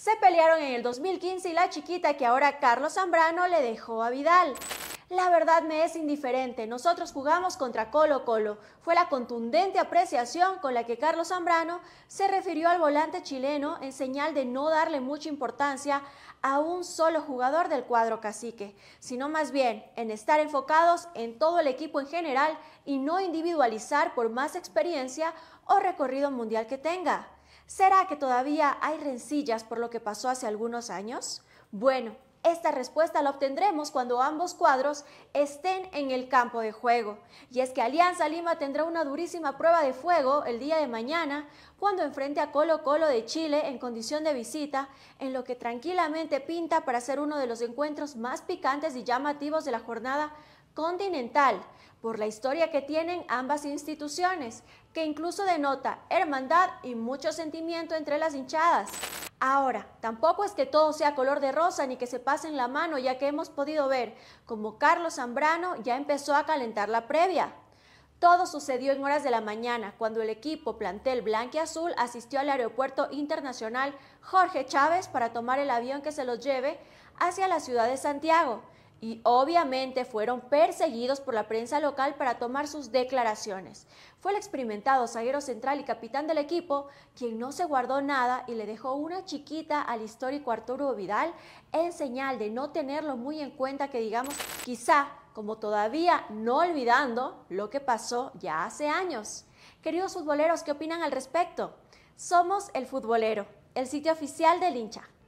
Se pelearon en el 2015 y la chiquita que ahora Carlos Zambrano le dejó a Vidal. La verdad me es indiferente, nosotros jugamos contra Colo Colo. Fue la contundente apreciación con la que Carlos Zambrano se refirió al volante chileno en señal de no darle mucha importancia a un solo jugador del cuadro cacique, sino más bien en estar enfocados en todo el equipo en general y no individualizar por más experiencia o recorrido mundial que tenga. ¿Será que todavía hay rencillas por lo que pasó hace algunos años? Bueno, esta respuesta la obtendremos cuando ambos cuadros estén en el campo de juego. Y es que Alianza Lima tendrá una durísima prueba de fuego el día de mañana cuando enfrente a Colo Colo de Chile en condición de visita, en lo que tranquilamente pinta para ser uno de los encuentros más picantes y llamativos de la jornada continental por la historia que tienen ambas instituciones, que incluso denota hermandad y mucho sentimiento entre las hinchadas. Ahora, tampoco es que todo sea color de rosa ni que se pase en la mano, ya que hemos podido ver como Carlos Zambrano ya empezó a calentar la previa. Todo sucedió en horas de la mañana, cuando el equipo plantel Azul asistió al aeropuerto internacional Jorge Chávez para tomar el avión que se los lleve hacia la ciudad de Santiago y obviamente fueron perseguidos por la prensa local para tomar sus declaraciones. Fue el experimentado zaguero central y capitán del equipo quien no se guardó nada y le dejó una chiquita al histórico Arturo Vidal en señal de no tenerlo muy en cuenta que digamos quizá como todavía no olvidando lo que pasó ya hace años. Queridos futboleros, ¿qué opinan al respecto? Somos el futbolero, el sitio oficial del hincha.